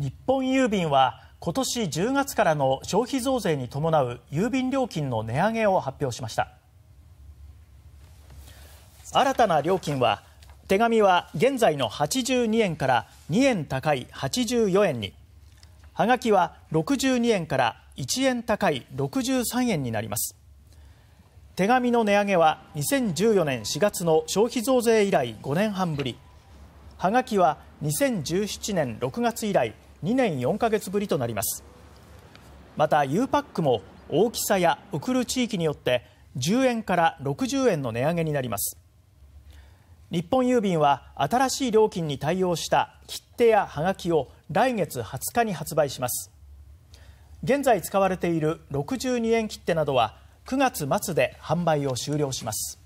日本郵便は今年10月からの消費増税に伴う郵便料金の値上げを発表しました新たな料金は手紙は現在の82円から2円高い84円にはがきは62円から1円高い63円になります手紙の値上げは2014年4月の消費増税以来5年半ぶりはがきは2017年6月以来2年4ヶ月ぶりとなりますまた U パックも大きさや送る地域によって10円から60円の値上げになります日本郵便は新しい料金に対応した切手やはがきを来月20日に発売します現在使われている62円切手などは9月末で販売を終了します